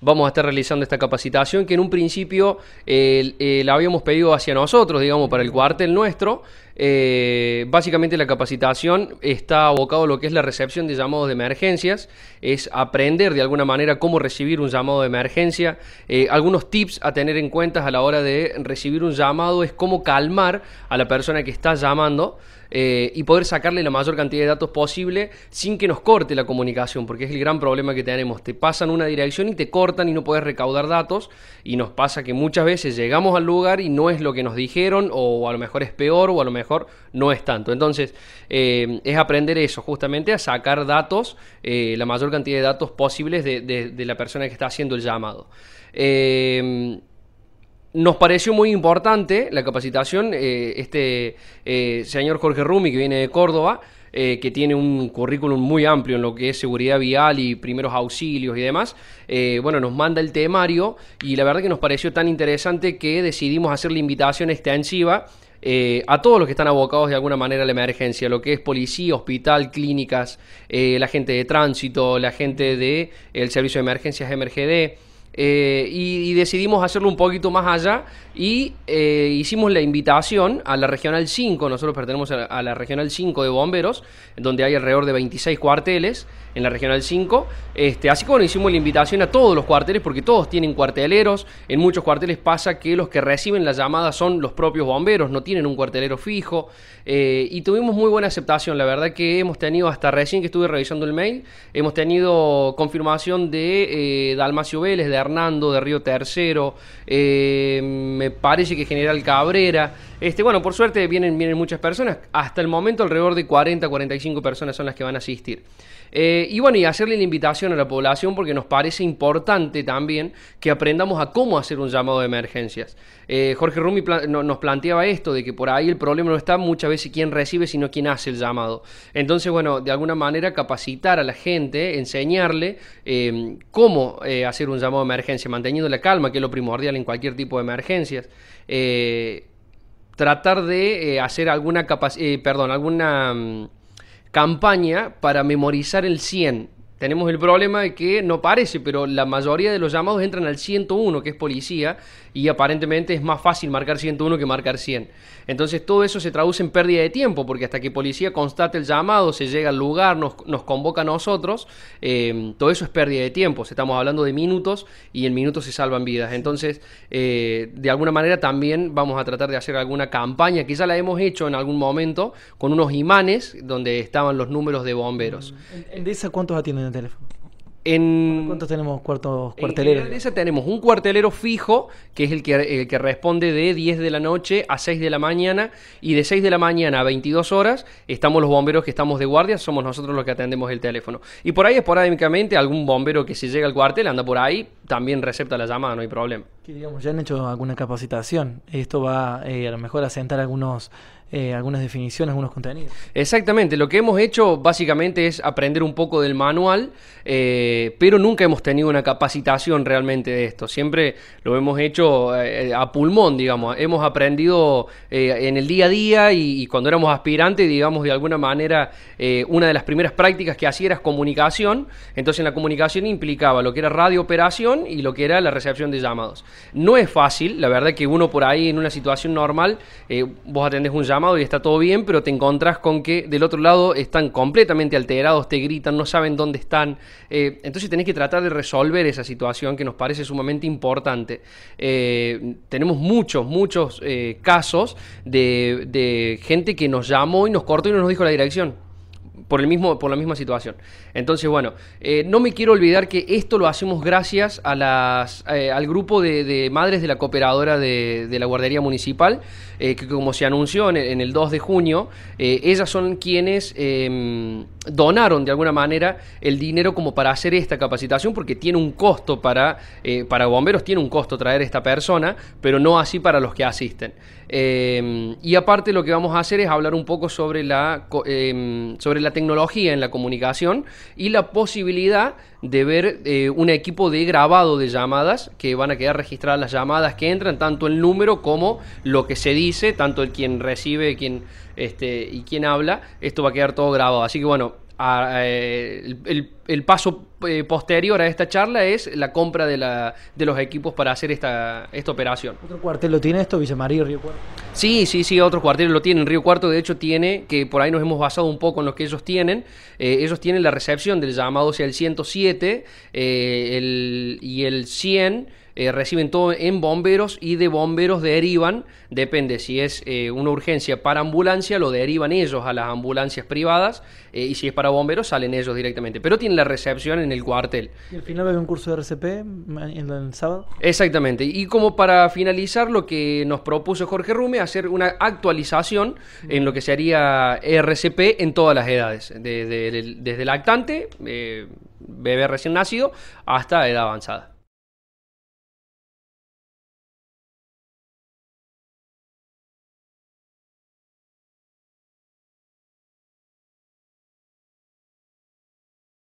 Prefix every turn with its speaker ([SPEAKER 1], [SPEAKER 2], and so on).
[SPEAKER 1] vamos a estar realizando esta capacitación que en un principio eh, eh, la habíamos pedido hacia nosotros, digamos, para el cuartel nuestro, eh, básicamente la capacitación está abocado a lo que es la recepción de llamados de emergencias, es aprender de alguna manera cómo recibir un llamado de emergencia, eh, algunos tips a tener en cuenta a la hora de recibir un llamado es cómo calmar a la persona que está llamando. Eh, y poder sacarle la mayor cantidad de datos posible sin que nos corte la comunicación, porque es el gran problema que tenemos. Te pasan una dirección y te cortan y no puedes recaudar datos y nos pasa que muchas veces llegamos al lugar y no es lo que nos dijeron o a lo mejor es peor o a lo mejor no es tanto. Entonces, eh, es aprender eso, justamente a sacar datos, eh, la mayor cantidad de datos posibles de, la persona que está haciendo el llamado. Eh, nos pareció muy importante la capacitación. este señor Jorge Rumi, que viene de Córdoba, que tiene un currículum muy amplio en lo que es seguridad vial y primeros auxilios y demás, bueno, nos manda el temario y la verdad que nos pareció tan interesante que decidimos hacer la invitación extensiva eh, a todos los que están abocados de alguna manera a la emergencia, lo que es policía, hospital, clínicas, eh, la gente de tránsito, la gente del el Servicio de Emergencias MRGD. Eh, y, decidimos hacerlo un poquito más allá y eh, hicimos la invitación a la Regional 5, nosotros pertenecemos a, la Regional 5 de Bomberos, donde hay alrededor de 26 cuarteles en la Regional 5, este, así como hicimos la invitación a todos los cuarteles, porque todos tienen cuarteleros, en muchos cuarteles pasa que los que reciben la llamada son los propios bomberos, no tienen un cuartelero fijo, eh, y tuvimos muy buena aceptación, la verdad que hemos tenido hasta recién que estuve revisando el mail, hemos tenido confirmación de Dalmacio Vélez, de ...Fernando de Río Tercero, eh, me parece que General Cabrera. Este, bueno, por suerte vienen, vienen muchas personas. Hasta el momento alrededor de 40, 45 personas son las que van a asistir. Eh, y bueno, y hacerle la invitación a la población porque nos parece importante también que aprendamos a cómo hacer un llamado de emergencias. Eh, Jorge Rumi nos planteaba esto, de que por ahí el problema no está muchas veces quién recibe, sino quién hace el llamado. Entonces, bueno, de alguna manera capacitar a la gente, enseñarle eh, cómo hacer un llamado de emergencia, manteniendo la calma, que es lo primordial en cualquier tipo de emergencias tratar de eh, hacer alguna, eh, perdón, alguna mm, campaña para memorizar el 100 tenemos el problema de que no parece, pero la mayoría de los llamados entran al 101, que es policía, y aparentemente es más fácil marcar 101 que marcar 100. Entonces todo eso se traduce en pérdida de tiempo, porque hasta que policía constate el llamado, se llega al lugar, nos, convoca a nosotros, em, todo eso es pérdida de tiempo. Estamos hablando de minutos y en minutos se salvan vidas. Entonces, eh, de alguna manera también vamos a tratar de hacer alguna campaña, que ya la hemos hecho en algún momento, con unos imanes donde estaban los números de bomberos. Mm, ¿En, de esa cuántos atienden? teléfono teléfono? En, ¿Cuántos tenemos cuartos cuarteleros? En esa tenemos un cuartelero fijo, que es el que, eh, responde de 10 de la noche a 6 de la mañana, y de 6 de la mañana a 22 horas estamos los bomberos que estamos de guardia, somos nosotros los que atendemos el teléfono. Y por ahí esporádicamente algún bombero que se llega al cuartel anda por ahí, también recepta la llamada, no hay problema ya han hecho alguna capacitación. Esto va eh, a lo mejor a sentar algunos, eh, algunas definiciones, algunos contenidos. Exactamente, lo que hemos hecho básicamente es aprender un poco del manual, eh, pero nunca hemos tenido una capacitación realmente de esto. Siempre lo hemos hecho a pulmón, digamos. Hemos aprendido en el día a día y, cuando éramos aspirantes, digamos, de alguna manera, una de las primeras prácticas que hacía era comunicación. Entonces la comunicación implicaba lo que era radio operación y lo que era la recepción de llamados. No es fácil, la verdad que uno por ahí en una situación normal, eh, vos atendés un llamado y está todo bien, pero te encontrás con que del otro lado están completamente alterados, te gritan, no saben dónde están. Eh, entonces tenés que tratar de resolver esa situación que nos parece sumamente importante. Eh, tenemos muchos, muchos casos de, de gente que nos llamó y nos cortó y no nos dijo la dirección por, el mismo, por la misma situación. Entonces, bueno, eh, no me quiero olvidar que esto lo hacemos gracias a las, eh, al grupo de, madres de la cooperadora de, la guardería municipal, eh, que como se anunció en, el 2 de junio, ellas son quienes em, donaron de alguna manera el dinero como para hacer esta capacitación, porque tiene un costo para, para bomberos, tiene un costo traer esta persona, pero no así para los que asisten. Em, y aparte lo que vamos a hacer es hablar un poco sobre la, em, sobre la la tecnología en la comunicación y la posibilidad de ver eh, un equipo de grabado de llamadas que van a quedar registradas las llamadas que entran, tanto el número como lo que se dice, tanto el quien recibe quien, este, y quien habla. Esto va a quedar todo grabado. Así que bueno, eh, el, paso eh, posterior a esta charla es la compra de, la, de los equipos para hacer esta, esta operación. ¿Otro cuartel lo tiene esto, Vicemarí Río Cuarto? Sí, sí, sí, otro cuartel lo tienen. Río Cuarto, de hecho, tiene, que por ahí nos hemos basado un poco en lo que ellos tienen, eh, ellos tienen la recepción del llamado, o sea, el 107 y el 100 eh, reciben todo en bomberos y de bomberos derivan, depende si es eh, una urgencia para ambulancia, lo derivan ellos a las ambulancias privadas eh, y si es para bomberos salen ellos directamente, pero tienen la recepción en el cuartel. ¿Y al final hay un curso de RCP en el sábado? Exactamente, y como para finalizar lo que nos propuso Jorge Rume, hacer una actualización en lo que sería RCP en todas las edades, desde, desde lactante, bebé recién nacido, hasta edad avanzada.